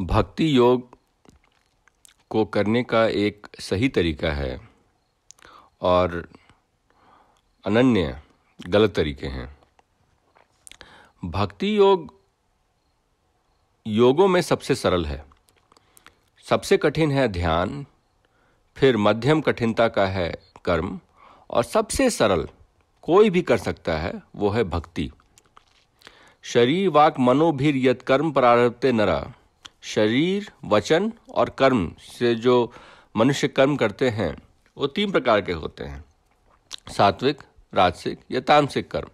भक्ति योग को करने का एक सही तरीका है और अनन्य गलत तरीके हैं भक्ति योग योगों में सबसे सरल है सबसे कठिन है ध्यान फिर मध्यम कठिनता का है कर्म और सबसे सरल कोई भी कर सकता है वो है भक्ति शरीर वाक मनोभीर यत कर्म प्रारभते नरा शरीर वचन और कर्म से जो मनुष्य कर्म करते हैं वो तीन प्रकार के होते हैं सात्विक राजसिक या तामसिक कर्म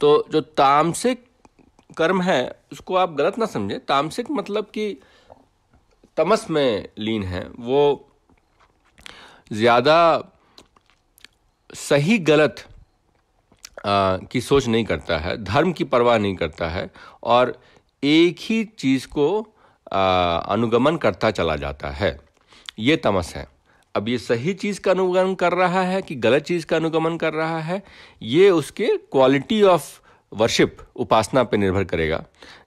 तो जो तामसिक कर्म है उसको आप गलत ना समझें तामसिक मतलब कि तमस में लीन है वो ज़्यादा सही गलत आ, की सोच नहीं करता है धर्म की परवाह नहीं करता है और एक ही चीज़ को अनुगमन करता चला जाता है ये तमस है अब ये सही चीज़ का अनुगमन कर रहा है कि गलत चीज़ का अनुगमन कर रहा है ये उसके क्वालिटी ऑफ वर्शिप उपासना पे निर्भर करेगा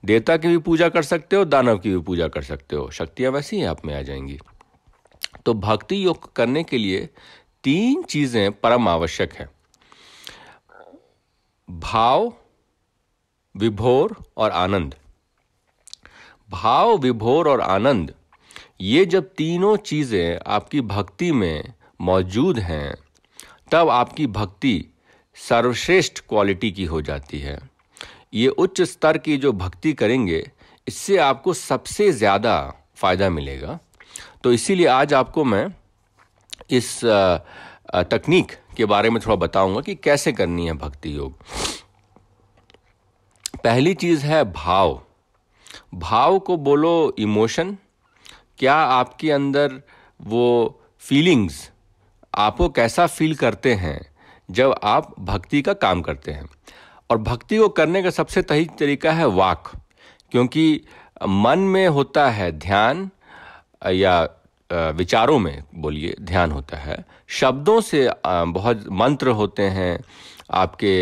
देवता की भी पूजा कर सकते हो दानव की भी पूजा कर सकते हो शक्तियां वैसी ही आप में आ जाएंगी तो भक्ति योग करने के लिए तीन चीज़ें परम आवश्यक है भाव विभोर और आनंद भाव विभोर और आनंद ये जब तीनों चीज़ें आपकी भक्ति में मौजूद हैं तब आपकी भक्ति सर्वश्रेष्ठ क्वालिटी की हो जाती है ये उच्च स्तर की जो भक्ति करेंगे इससे आपको सबसे ज़्यादा फ़ायदा मिलेगा तो इसीलिए आज आपको मैं इस तकनीक के बारे में थोड़ा बताऊंगा कि कैसे करनी है भक्ति योग पहली चीज़ है भाव भाव को बोलो इमोशन क्या आपके अंदर वो फीलिंग्स आपको कैसा फील करते हैं जब आप भक्ति का काम करते हैं और भक्ति को करने का सबसे सही तरीका है वाक क्योंकि मन में होता है ध्यान या विचारों में बोलिए ध्यान होता है शब्दों से बहुत मंत्र होते हैं आपके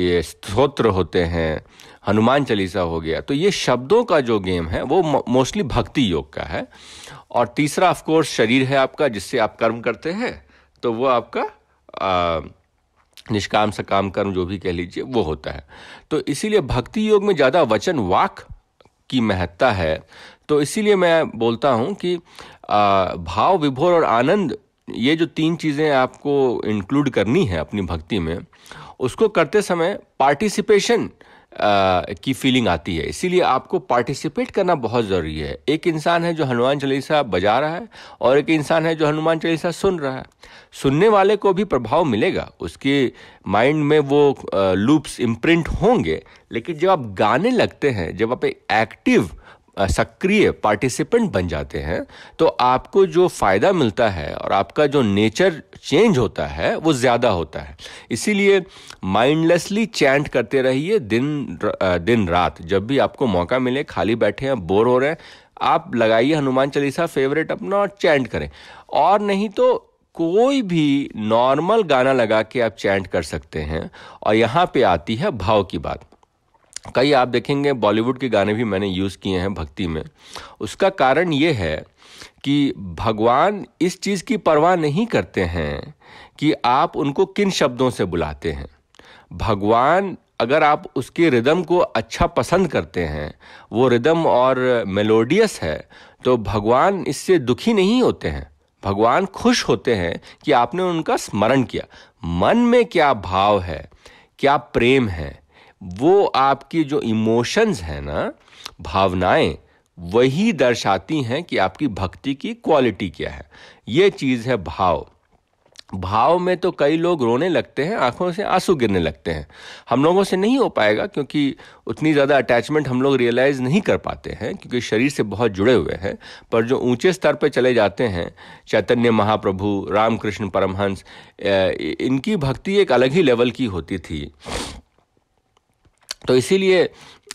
ये स्त्रोत्र होते हैं हनुमान चालीसा हो गया तो ये शब्दों का जो गेम है वो मोस्टली भक्ति योग का है और तीसरा ऑफ कोर्स शरीर है आपका जिससे आप कर्म करते हैं तो वो आपका आ, निष्काम सकाम कर्म जो भी कह लीजिए वो होता है तो इसीलिए भक्ति योग में ज़्यादा वचन वाक की महत्ता है तो इसीलिए मैं बोलता हूँ कि आ, भाव विभोर और आनंद ये जो तीन चीज़ें आपको इंक्लूड करनी है अपनी भक्ति में उसको करते समय पार्टिसिपेशन की फीलिंग आती है इसीलिए आपको पार्टिसिपेट करना बहुत ज़रूरी है एक इंसान है जो हनुमान चालीसा बजा रहा है और एक इंसान है जो हनुमान चालीसा सुन रहा है सुनने वाले को भी प्रभाव मिलेगा उसके माइंड में वो लूप्स इम्प्रिंट होंगे लेकिन जब आप गाने लगते हैं जब आप एक एक्टिव सक्रिय पार्टिसिपेंट बन जाते हैं तो आपको जो फ़ायदा मिलता है और आपका जो नेचर चेंज होता है वो ज़्यादा होता है इसीलिए माइंडलेसली चैंट करते रहिए दिन दिन रात जब भी आपको मौका मिले खाली बैठे हैं बोर हो रहे हैं आप लगाइए हनुमान चालीसा फेवरेट अपना और चैंट करें और नहीं तो कोई भी नॉर्मल गाना लगा के आप चैंट कर सकते हैं और यहाँ पे आती है भाव की बात कई आप देखेंगे बॉलीवुड के गाने भी मैंने यूज़ किए हैं भक्ति में उसका कारण ये है कि भगवान इस चीज़ की परवाह नहीं करते हैं कि आप उनको किन शब्दों से बुलाते हैं भगवान अगर आप उसके रिदम को अच्छा पसंद करते हैं वो रिदम और मेलोडियस है तो भगवान इससे दुखी नहीं होते हैं भगवान खुश होते हैं कि आपने उनका स्मरण किया मन में क्या भाव है क्या प्रेम है वो आपकी जो इमोशंस हैं ना भावनाएं वही दर्शाती हैं कि आपकी भक्ति की क्वालिटी क्या है ये चीज़ है भाव भाव में तो कई लोग रोने लगते हैं आंखों से आंसू गिरने लगते हैं हम लोगों से नहीं हो पाएगा क्योंकि उतनी ज़्यादा अटैचमेंट हम लोग रियलाइज़ नहीं कर पाते हैं क्योंकि शरीर से बहुत जुड़े हुए हैं पर जो ऊंचे स्तर पर चले जाते हैं चैतन्य महाप्रभु रामकृष्ण परमहंस इनकी भक्ति एक अलग ही लेवल की होती थी तो इसीलिए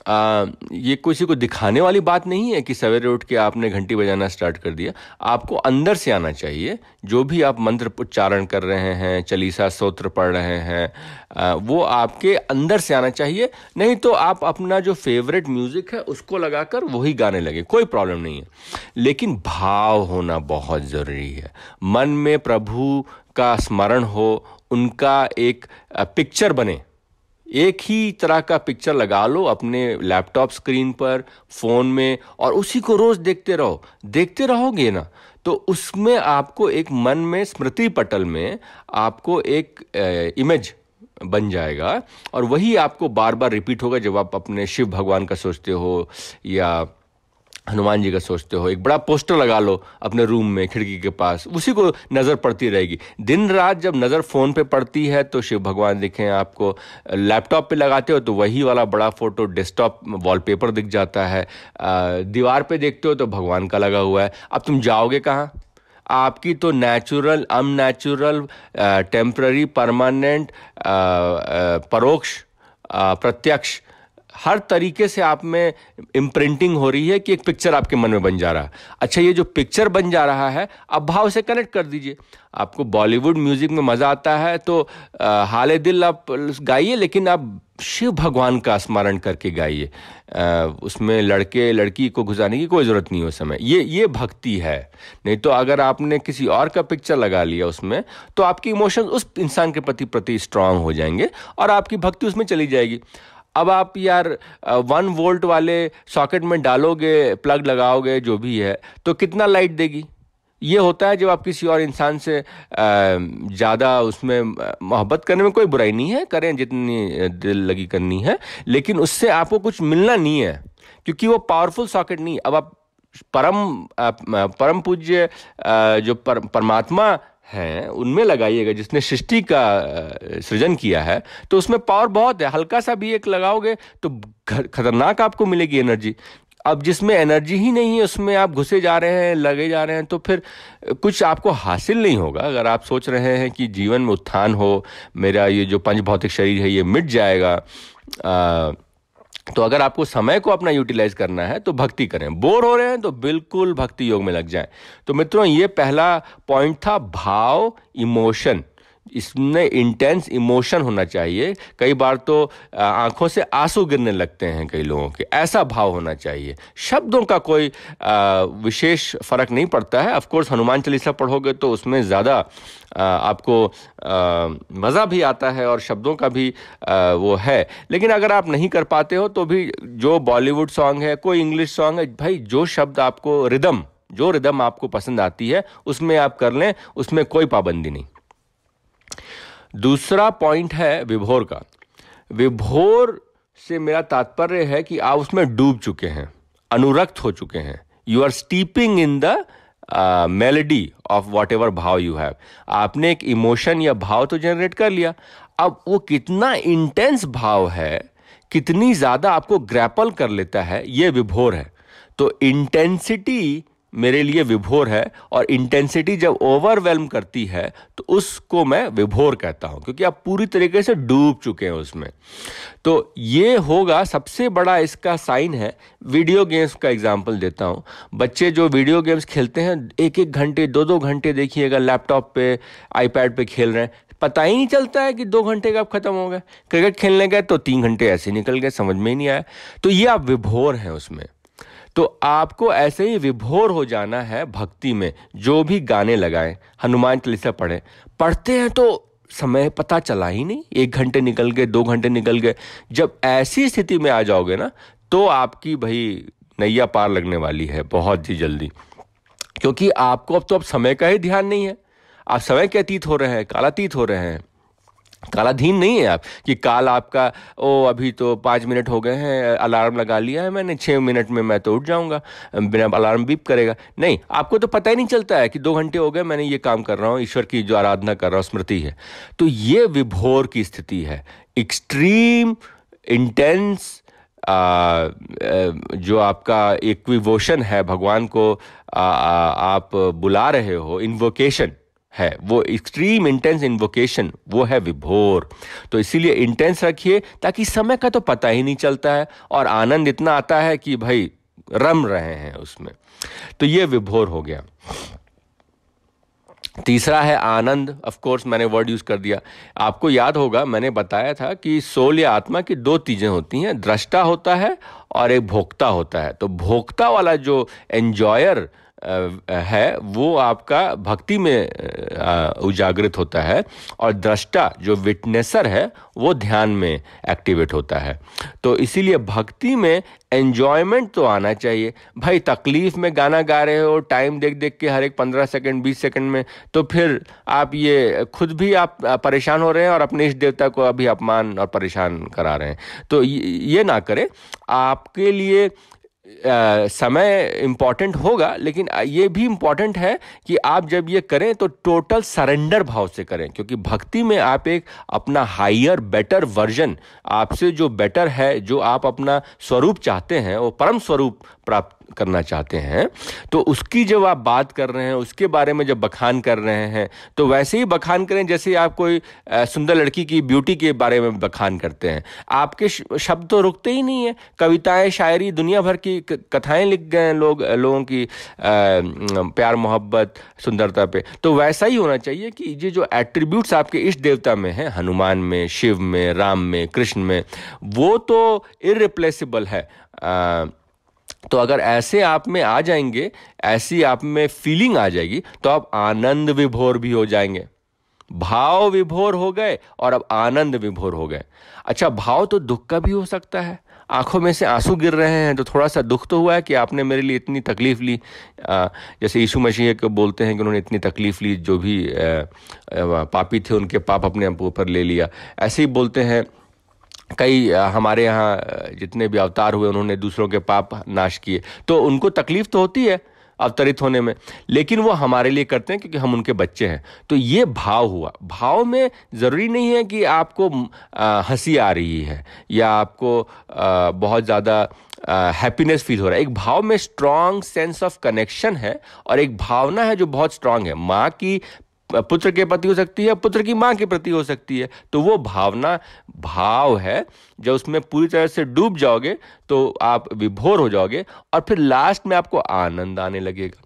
आ, ये किसी को दिखाने वाली बात नहीं है कि सवेरे उठ के आपने घंटी बजाना स्टार्ट कर दिया आपको अंदर से आना चाहिए जो भी आप मंत्र उच्चारण कर रहे हैं चलीसा स्त्रोत्र पढ़ रहे हैं आ, वो आपके अंदर से आना चाहिए नहीं तो आप अपना जो फेवरेट म्यूज़िक है उसको लगाकर वही गाने लगे कोई प्रॉब्लम नहीं है लेकिन भाव होना बहुत ज़रूरी है मन में प्रभु का स्मरण हो उनका एक पिक्चर बने एक ही तरह का पिक्चर लगा लो अपने लैपटॉप स्क्रीन पर फ़ोन में और उसी को रोज़ देखते रहो देखते रहोगे ना तो उसमें आपको एक मन में स्मृति पटल में आपको एक ए, इमेज बन जाएगा और वही आपको बार बार रिपीट होगा जब आप अपने शिव भगवान का सोचते हो या हनुमान जी का सोचते हो एक बड़ा पोस्टर लगा लो अपने रूम में खिड़की के पास उसी को नज़र पड़ती रहेगी दिन रात जब नज़र फ़ोन पे पड़ती है तो शिव भगवान दिखें आपको लैपटॉप पे लगाते हो तो वही वाला बड़ा फ़ोटो डेस्कटॉप वॉलपेपर दिख जाता है दीवार पे देखते हो तो भगवान का लगा हुआ है अब तुम जाओगे कहाँ आपकी तो नेचुरल अननेचुरल टेम्प्ररी परमानेंट परोक्ष प्रत्यक्ष हर तरीके से आप में इम्प्रिंटिंग हो रही है कि एक पिक्चर आपके मन में बन जा रहा है अच्छा ये जो पिक्चर बन जा रहा है अब भाव से कनेक्ट कर दीजिए आपको बॉलीवुड म्यूज़िक में मज़ा आता है तो हाल दिल आप गाइए लेकिन आप शिव भगवान का स्मरण करके गाइए उसमें लड़के लड़की को घुसाने की कोई ज़रूरत नहीं हो समय ये ये भक्ति है नहीं तो अगर आपने किसी और का पिक्चर लगा लिया उसमें तो आपकी इमोशन उस इंसान के प्रति प्रति स्ट्रांग हो जाएंगे और आपकी भक्ति उसमें चली जाएगी अब आप यार वन वोल्ट वाले सॉकेट में डालोगे प्लग लगाओगे जो भी है तो कितना लाइट देगी ये होता है जब आप किसी और इंसान से ज़्यादा उसमें मोहब्बत करने में कोई बुराई नहीं है करें जितनी दिल लगी करनी है लेकिन उससे आपको कुछ मिलना नहीं है क्योंकि वो पावरफुल सॉकेट नहीं अब आप परम परम पूज्य जो पर, परमात्मा हैं उनमें लगाइएगा जिसने सृष्टि का सृजन किया है तो उसमें पावर बहुत है हल्का सा भी एक लगाओगे तो खतरनाक आपको मिलेगी एनर्जी अब जिसमें एनर्जी ही नहीं है उसमें आप घुसे जा रहे हैं लगे जा रहे हैं तो फिर कुछ आपको हासिल नहीं होगा अगर आप सोच रहे हैं कि जीवन में उत्थान हो मेरा ये जो पंच भौतिक शरीर है ये मिट जाएगा आ, तो अगर आपको समय को अपना यूटिलाइज करना है तो भक्ति करें बोर हो रहे हैं तो बिल्कुल भक्ति योग में लग जाएं तो मित्रों ये पहला पॉइंट था भाव इमोशन इसमें इंटेंस इमोशन होना चाहिए कई बार तो आंखों से आंसू गिरने लगते हैं कई लोगों के ऐसा भाव होना चाहिए शब्दों का कोई विशेष फ़र्क नहीं पड़ता है ऑफकोर्स हनुमान चालीसा पढ़ोगे तो उसमें ज़्यादा आपको मज़ा भी आता है और शब्दों का भी वो है लेकिन अगर आप नहीं कर पाते हो तो भी जो बॉलीवुड सॉन्ग है कोई इंग्लिश सॉन्ग है भाई जो शब्द आपको रिदम जो रिदम आपको पसंद आती है उसमें आप कर लें उसमें कोई पाबंदी नहीं दूसरा पॉइंट है विभोर का विभोर से मेरा तात्पर्य है कि आप उसमें डूब चुके हैं अनुरक्त हो चुके हैं you are steeping in the melody of whatever भाव यू हैव आपने एक इमोशन या भाव तो जनरेट कर लिया अब वो कितना इंटेंस भाव है कितनी ज़्यादा आपको ग्रैपल कर लेता है ये विभोर है तो इंटेंसिटी मेरे लिए विभोर है और इंटेंसिटी जब ओवरवेलम करती है तो उसको मैं विभोर कहता हूँ क्योंकि आप पूरी तरीके से डूब चुके हैं उसमें तो ये होगा सबसे बड़ा इसका साइन है वीडियो गेम्स का एग्जाम्पल देता हूँ बच्चे जो वीडियो गेम्स खेलते हैं एक एक घंटे दो दो घंटे देखिएगा लैपटॉप पे आईपैड पे खेल रहे हैं पता ही नहीं चलता है कि दो घंटे का अब खत्म हो गए क्रिकेट खेलने गए तो तीन घंटे ऐसे निकल गए समझ में ही नहीं आया तो ये आप विभोर हैं उसमें तो आपको ऐसे ही विभोर हो जाना है भक्ति में जो भी गाने लगाएं हनुमान चालीसा पढ़ें पढ़ते हैं तो समय पता चला ही नहीं एक घंटे निकल गए दो घंटे निकल गए जब ऐसी स्थिति में आ जाओगे ना तो आपकी भाई नैया पार लगने वाली है बहुत ही जल्दी क्योंकि आपको अब तो अब समय का ही ध्यान नहीं है आप समय के अतीत हो रहे हैं कालातीत हो रहे हैं कालाधीन नहीं है आप कि काल आपका ओ अभी तो पाँच मिनट हो गए हैं अलार्म लगा लिया है मैंने छः मिनट में मैं तो उठ जाऊंगा बिना अलार्म बीप करेगा नहीं आपको तो पता ही नहीं चलता है कि दो घंटे हो गए मैंने ये काम कर रहा हूँ ईश्वर की जो आराधना कर रहा हूँ स्मृति है तो ये विभोर की स्थिति है एक्सट्रीम इंटेंस जो आपका इक्विवोशन है भगवान को आ, आ, आप बुला रहे हो इन्वोकेशन है वो एक्सट्रीम इंटेंस इन्वोकेशन वो है विभोर तो इसीलिए इंटेंस रखिए ताकि समय का तो पता ही नहीं चलता है और आनंद इतना आता है कि भाई रम रहे हैं उसमें तो ये विभोर हो गया तीसरा है आनंद ऑफ कोर्स मैंने वर्ड यूज़ कर दिया आपको याद होगा मैंने बताया था कि सोल या आत्मा की दो चीज़ें होती हैं दृष्टा होता है और एक भोक्ता होता है तो भोक्ता वाला जो एंजॉयर है वो आपका भक्ति में उजागृत होता है और दृष्टा जो विटनेसर है वो ध्यान में एक्टिवेट होता है तो इसीलिए भक्ति में एन्जॉयमेंट तो आना चाहिए भाई तकलीफ़ में गाना गा रहे हो टाइम देख देख के हर एक पंद्रह सेकंड बीस सेकंड में तो फिर आप ये खुद भी आप परेशान हो रहे हैं और अपने इष्ट देवता को अभी अपमान और परेशान करा रहे हैं तो ये ना करें आपके लिए समय इम्पॉर्टेंट होगा लेकिन ये भी इम्पॉर्टेंट है कि आप जब ये करें तो टोटल सरेंडर भाव से करें क्योंकि भक्ति में आप एक अपना हाइयर बेटर वर्जन आपसे जो बेटर है जो आप अपना स्वरूप चाहते हैं वो परम स्वरूप प्राप्त करना चाहते हैं तो उसकी जब आप बात कर रहे हैं उसके बारे में जब बखान कर रहे हैं तो वैसे ही बखान करें जैसे आप कोई सुंदर लड़की की ब्यूटी के बारे में बखान करते हैं आपके शब्द तो रुकते ही नहीं है कविताएं शायरी दुनिया भर की कथाएं लिख गए हैं लोग लोगों की आ, प्यार मोहब्बत सुंदरता पे तो वैसा ही होना चाहिए कि ये जो एट्रीब्यूट्स आपके इष्ट देवता में हैं हनुमान में शिव में राम में कृष्ण में वो तो इरिप्लेसिबल है आ, तो अगर ऐसे आप में आ जाएंगे ऐसी आप में फीलिंग आ जाएगी तो आप आनंद विभोर भी हो जाएंगे भाव विभोर हो गए और अब आनंद विभोर हो गए अच्छा भाव तो दुख का भी हो सकता है आंखों में से आंसू गिर रहे हैं तो थोड़ा सा दुख तो हुआ है कि आपने मेरे लिए इतनी तकलीफ़ ली जैसे यीशु मसीह को बोलते हैं कि उन्होंने इतनी तकलीफ़ ली जो भी पापी थे उनके पाप अपने ऊपर ले लिया ऐसे ही बोलते हैं कई हमारे यहाँ जितने भी अवतार हुए उन्होंने दूसरों के पाप नाश किए तो उनको तकलीफ तो होती है अवतरित होने में लेकिन वो हमारे लिए करते हैं क्योंकि हम उनके बच्चे हैं तो ये भाव हुआ भाव में ज़रूरी नहीं है कि आपको हंसी आ रही है या आपको आ, बहुत ज़्यादा हैप्पीनेस फील हो रहा है एक भाव में स्ट्रांग सेंस ऑफ कनेक्शन है और एक भावना है जो बहुत स्ट्रांग है माँ की पुत्र के प्रति हो सकती है पुत्र की माँ के प्रति हो सकती है तो वो भावना भाव है जब उसमें पूरी तरह से डूब जाओगे तो आप विभोर हो जाओगे और फिर लास्ट में आपको आनंद आने लगेगा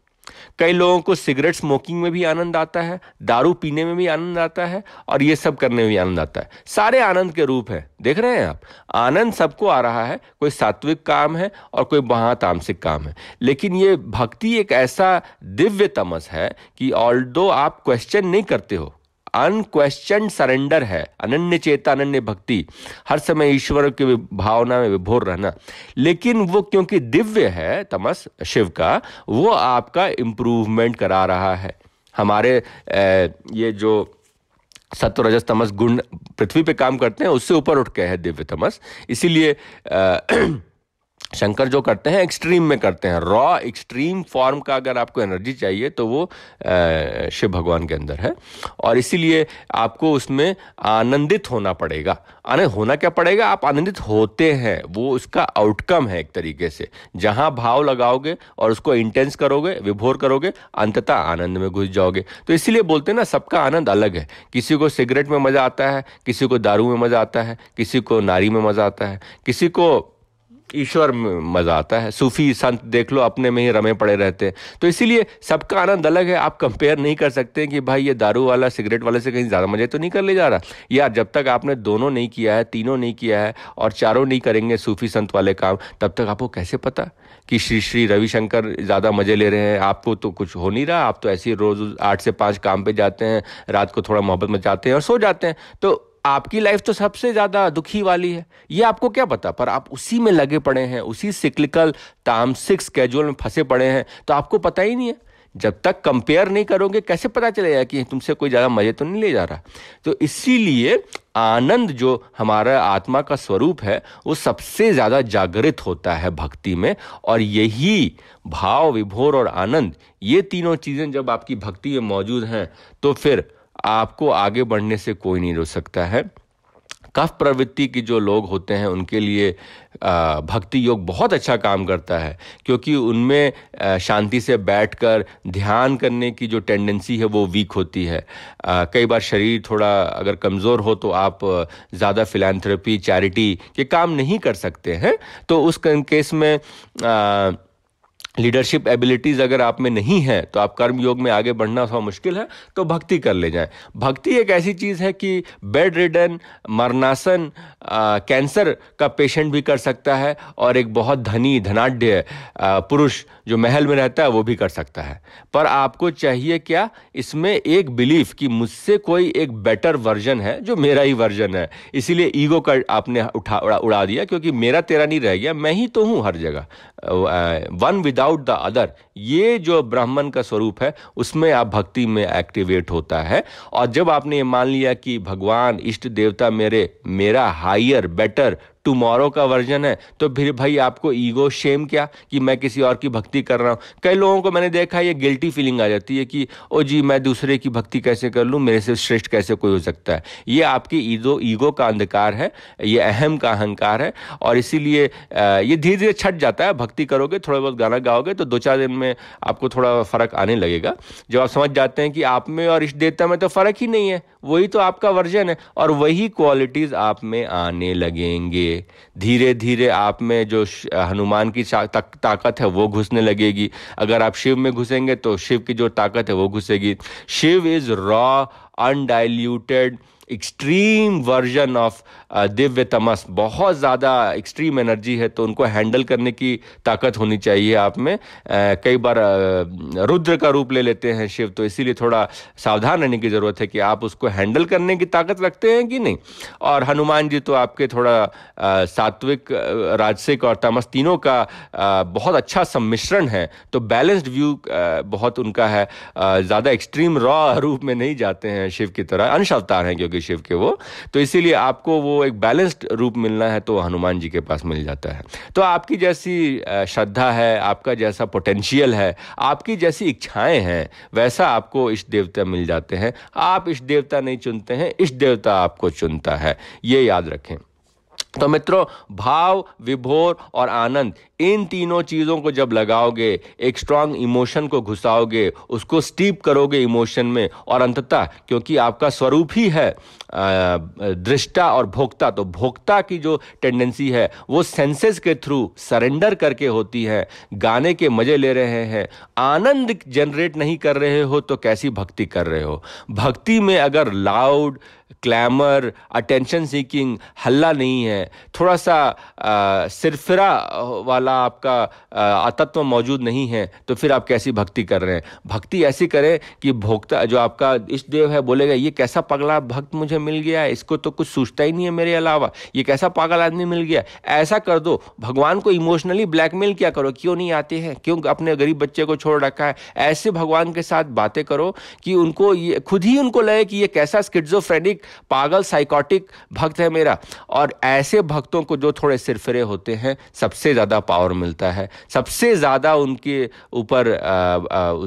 कई लोगों को सिगरेट स्मोकिंग में भी आनंद आता है दारू पीने में भी आनंद आता है और ये सब करने में भी आनंद आता है सारे आनंद के रूप हैं देख रहे हैं आप आनंद सबको आ रहा है कोई सात्विक काम है और कोई वहाँ तामसिक काम है लेकिन ये भक्ति एक ऐसा दिव्य तमस है कि ऑल आप क्वेश्चन नहीं करते हो अनक्वेश्चन सरेंडर है अनन्य चेता अनन्य भक्ति हर समय ईश्वर की भावना में विभोर रहना लेकिन वो क्योंकि दिव्य है तमस शिव का वो आपका इम्प्रूवमेंट करा रहा है हमारे ये जो सत्व रजस तमस गुण पृथ्वी पे काम करते हैं उससे ऊपर उठ के है दिव्य तमस इसीलिए शंकर जो करते हैं एक्सट्रीम में करते हैं रॉ एक्सट्रीम फॉर्म का अगर आपको एनर्जी चाहिए तो वो शिव भगवान के अंदर है और इसीलिए आपको उसमें आनंदित होना पड़ेगा अरे होना क्या पड़ेगा आप आनंदित होते हैं वो उसका आउटकम है एक तरीके से जहाँ भाव लगाओगे और उसको इंटेंस करोगे विभोर करोगे अंततः आनंद में घुस जाओगे तो इसीलिए बोलते हैं ना सबका आनंद अलग है किसी को सिगरेट में मज़ा आता है किसी को दारू में मज़ा आता है किसी को नारी में मज़ा आता है किसी को ईश्वर में मज़ा आता है सूफी संत देख लो अपने में ही रमे पड़े रहते हैं तो इसीलिए सबका आनंद अलग है आप कंपेयर नहीं कर सकते कि भाई ये दारू वाला सिगरेट वाले से कहीं ज़्यादा मजे तो नहीं कर ले जा रहा यार जब तक आपने दोनों नहीं किया है तीनों नहीं किया है और चारों नहीं करेंगे सूफी संत वाले काम तब तक आपको कैसे पता कि श्री श्री रविशंकर ज़्यादा मज़े ले रहे हैं आपको तो कुछ हो नहीं रहा आप तो ऐसे ही रोज़ आठ से पाँच काम पर जाते हैं रात को थोड़ा मोहब्बत मचाते हैं और सो जाते हैं तो आपकी लाइफ तो सबसे ज़्यादा दुखी वाली है ये आपको क्या पता पर आप उसी में लगे पड़े हैं उसी सिक्लिकल तामसिक स्केजुअल में फंसे पड़े हैं तो आपको पता ही नहीं है जब तक कंपेयर नहीं करोगे कैसे पता चलेगा कि तुमसे कोई ज़्यादा मज़े तो नहीं ले जा रहा तो इसीलिए आनंद जो हमारा आत्मा का स्वरूप है वो सबसे ज़्यादा जागृत होता है भक्ति में और यही भाव विभोर और आनंद ये तीनों चीज़ें जब आपकी भक्ति में मौजूद हैं तो फिर आपको आगे बढ़ने से कोई नहीं रोक सकता है कफ प्रवृत्ति की जो लोग होते हैं उनके लिए भक्ति योग बहुत अच्छा काम करता है क्योंकि उनमें शांति से बैठकर ध्यान करने की जो टेंडेंसी है वो वीक होती है कई बार शरीर थोड़ा अगर कमज़ोर हो तो आप ज़्यादा फिलैंथ्रेपी चैरिटी के काम नहीं कर सकते हैं तो उस केस में लीडरशिप एबिलिटीज़ अगर आप में नहीं है तो आप कर्म योग में आगे बढ़ना थोड़ा मुश्किल है तो भक्ति कर ले जाएं भक्ति एक ऐसी चीज़ है कि बेड रिडन मरनासन कैंसर का पेशेंट भी कर सकता है और एक बहुत धनी धनाढ़ पुरुष जो महल में रहता है वो भी कर सकता है पर आपको चाहिए क्या इसमें एक बिलीफ कि मुझसे कोई एक बेटर वर्जन है जो मेरा ही वर्जन है इसीलिए ईगो का आपने उठा उड़ा, उड़ा दिया क्योंकि मेरा तेरा नहीं रह गया मैं ही तो हूँ हर जगह one without without the other ये जो ब्राह्मण का स्वरूप है उसमें आप भक्ति में एक्टिवेट होता है और जब आपने ये मान लिया कि भगवान इष्ट देवता मेरे मेरा हायर बेटर टुमारो का वर्जन है तो फिर भाई आपको ईगो शेम क्या कि मैं किसी और की भक्ति कर रहा हूँ कई लोगों को मैंने देखा ये गिल्टी फीलिंग आ जाती है कि ओ जी मैं दूसरे की भक्ति कैसे कर लूँ मेरे से श्रेष्ठ कैसे कोई हो सकता है ये आपकी ईगो ईगो का अंधकार है ये अहम का अहंकार है और इसीलिए ये धीरे धीरे छट जाता है भक्ति करोगे थोड़ा बहुत गाना गाओगे तो दो चार दिन में आपको थोड़ा फ़र्क आने लगेगा जब आप समझ जाते हैं कि आप में और इष्ट देवता में तो फ़र्क ही नहीं है वही तो आपका वर्जन है और वही क्वालिटीज़ आप में आने लगेंगे करेंगे धीरे धीरे आप में जो हनुमान की ताक, ताकत है वो घुसने लगेगी अगर आप शिव में घुसेंगे तो शिव की जो ताकत है वो घुसेगी Shiva is raw undiluted extreme version of दिव्य तमस बहुत ज़्यादा एक्सट्रीम एनर्जी है तो उनको हैंडल करने की ताकत होनी चाहिए आप में कई बार रुद्र का रूप ले लेते हैं शिव तो इसीलिए थोड़ा सावधान रहने की ज़रूरत है कि आप उसको हैंडल करने की ताकत रखते हैं कि नहीं और हनुमान जी तो आपके थोड़ा सात्विक राजसिक और तमस तीनों का बहुत अच्छा सम्मिश्रण है तो बैलेंस्ड व्यू बहुत उनका है ज़्यादा एक्सट्रीम रॉ रूप में नहीं जाते हैं शिव की तरह अंश अवतार हैं क्योंकि के शिव के वो तो इसीलिए आपको वो एक बैलेंस्ड रूप मिलना है तो हनुमान जी के पास मिल जाता है तो आपकी जैसी श्रद्धा है आपका जैसा पोटेंशियल है आपकी जैसी इच्छाएं हैं वैसा आपको इष्ट देवता मिल जाते हैं आप इष्ट देवता नहीं चुनते हैं इष्ट देवता आपको चुनता है ये याद रखें तो मित्रों भाव विभोर और आनंद इन तीनों चीज़ों को जब लगाओगे एक स्ट्रांग इमोशन को घुसाओगे उसको स्टीप करोगे इमोशन में और अंततः क्योंकि आपका स्वरूप ही है दृष्टा और भोक्ता तो भोक्ता की जो टेंडेंसी है वो सेंसेस के थ्रू सरेंडर करके होती है गाने के मज़े ले रहे हैं आनंद जनरेट नहीं कर रहे हो तो कैसी भक्ति कर रहे हो भक्ति में अगर लाउड क्लैमर अटेंशन सीकिंग हल्ला नहीं है थोड़ा सा सिरफिरा वाला वाला आपका अतत्व मौजूद नहीं है तो फिर आप कैसी भक्ति कर रहे हैं भक्ति ऐसी करें कि भोक्ता जो आपका इष्ट देव है बोलेगा ये कैसा पगला भक्त मुझे मिल गया है इसको तो कुछ सोचता ही नहीं है मेरे अलावा ये कैसा पागल आदमी मिल गया ऐसा कर दो भगवान को इमोशनली ब्लैकमेल क्या करो क्यों नहीं आते हैं क्यों अपने गरीब बच्चे को छोड़ रखा है ऐसे भगवान के साथ बातें करो कि उनको ये खुद ही उनको लगे कि ये कैसा स्किट्जोफ्रेनिक पागल साइकोटिक भक्त है मेरा और ऐसे भक्तों को जो थोड़े सिरफिरे होते हैं सबसे ज़्यादा पावर पावर मिलता है सबसे ज़्यादा उनके ऊपर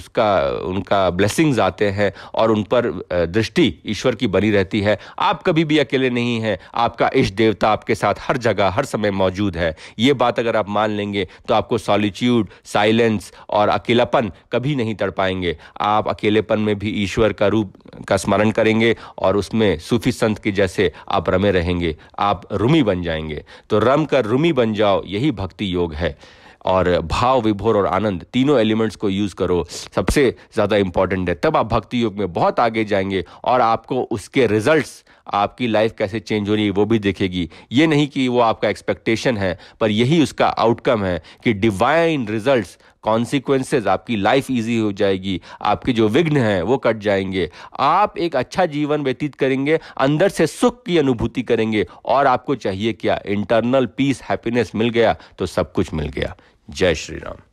उसका उनका ब्लेसिंग्स आते हैं और उन पर दृष्टि ईश्वर की बनी रहती है आप कभी भी अकेले नहीं हैं आपका इष्ट देवता आपके साथ हर जगह हर समय मौजूद है ये बात अगर आप मान लेंगे तो आपको सॉलिट्यूड साइलेंस और अकेलापन कभी नहीं तड़ पाएंगे आप अकेलेपन में भी ईश्वर का रूप का स्मरण करेंगे और उसमें सूफी संत के जैसे आप रमे रहेंगे आप रूमी बन जाएंगे तो रम कर रूमी बन जाओ यही भक्ति योग है है और भाव विभोर और आनंद तीनों एलिमेंट्स को यूज़ करो सबसे ज़्यादा इम्पॉर्टेंट है तब आप भक्ति योग में बहुत आगे जाएंगे और आपको उसके रिजल्ट्स आपकी लाइफ कैसे चेंज हो रही है वो भी देखेगी ये नहीं कि वो आपका एक्सपेक्टेशन है पर यही उसका आउटकम है कि डिवाइन रिजल्ट्स कॉन्सिक्वेंसेज आपकी लाइफ ईजी हो जाएगी आपके जो विघ्न हैं वो कट जाएंगे आप एक अच्छा जीवन व्यतीत करेंगे अंदर से सुख की अनुभूति करेंगे और आपको चाहिए क्या इंटरनल पीस हैप्पीनेस मिल गया तो सब कुछ मिल गया जय श्री राम